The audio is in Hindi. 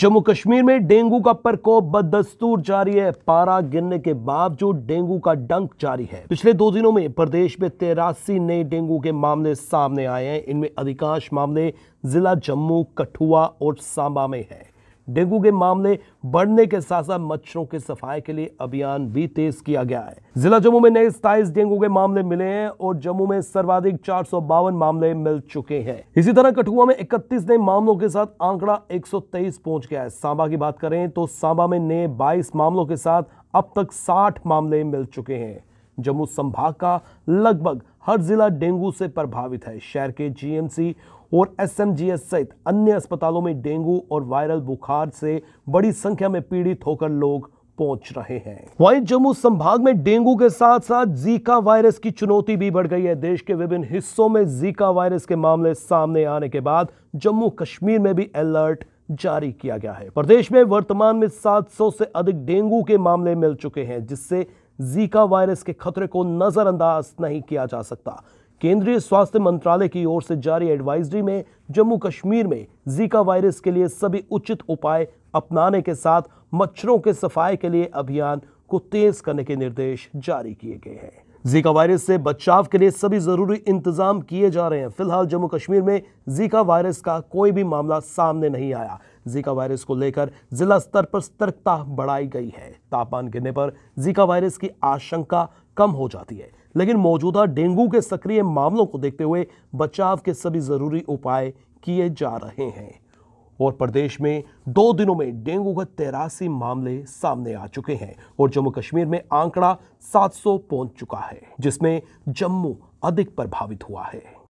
जम्मू कश्मीर में डेंगू का प्रकोप बदस्तूर जारी है पारा गिरने के बावजूद डेंगू का डंक जारी है पिछले दो दिनों में प्रदेश में तेरासी नए डेंगू के मामले सामने आए हैं इनमें अधिकांश मामले जिला जम्मू कठुआ और सांबा में है डेंगू के मामले बढ़ने के साथ साथ मच्छरों की सफाई के लिए अभियान भी तेज किया गया है जिला जम्मू में नए सताइस डेंगू के मामले मिले हैं और जम्मू में सर्वाधिक चार मामले मिल चुके हैं इसी तरह कठुआ में इकतीस नए मामलों के साथ आंकड़ा 123 पहुंच गया है सांबा की बात करें तो सांबा में नए 22 मामलों के साथ अब तक 60 मामले मिल चुके हैं जम्मू संभाग का लगभग हर जिला डेंगू से प्रभावित है शहर के जीएमसी और एसएमजीएस सहित अन्य अस्पतालों में डेंगू और वायरल बुखार से बड़ी संख्या में पीड़ित होकर लोग पहुंच रहे हैं वहीं जम्मू संभाग में डेंगू के साथ साथ जीका वायरस की चुनौती भी बढ़ गई है देश के विभिन्न हिस्सों में जीका वायरस के मामले सामने आने के बाद जम्मू कश्मीर में भी अलर्ट जारी किया गया है प्रदेश में वर्तमान में 700 से अधिक डेंगू के मामले मिल चुके हैं जिससे जीका वायरस के खतरे को नजरअंदाज नहीं किया जा सकता केंद्रीय स्वास्थ्य मंत्रालय की ओर से जारी एडवाइजरी में जम्मू कश्मीर में जीका वायरस के लिए सभी उचित उपाय अपनाने के साथ मच्छरों के सफाई के लिए अभियान को तेज करने के निर्देश जारी किए गए हैं जीका वायरस से बचाव के लिए सभी ज़रूरी इंतजाम किए जा रहे हैं फिलहाल जम्मू कश्मीर में जीका वायरस का कोई भी मामला सामने नहीं आया जीका वायरस को लेकर जिला स्तर पर सतर्कता बढ़ाई गई है तापमान गिरने पर जीका वायरस की आशंका कम हो जाती है लेकिन मौजूदा डेंगू के सक्रिय मामलों को देखते हुए बचाव के सभी ज़रूरी उपाय किए जा रहे हैं और प्रदेश में दो दिनों में डेंगू के तेरासी मामले सामने आ चुके हैं और जम्मू कश्मीर में आंकड़ा 700 पहुंच चुका है जिसमें जम्मू अधिक प्रभावित हुआ है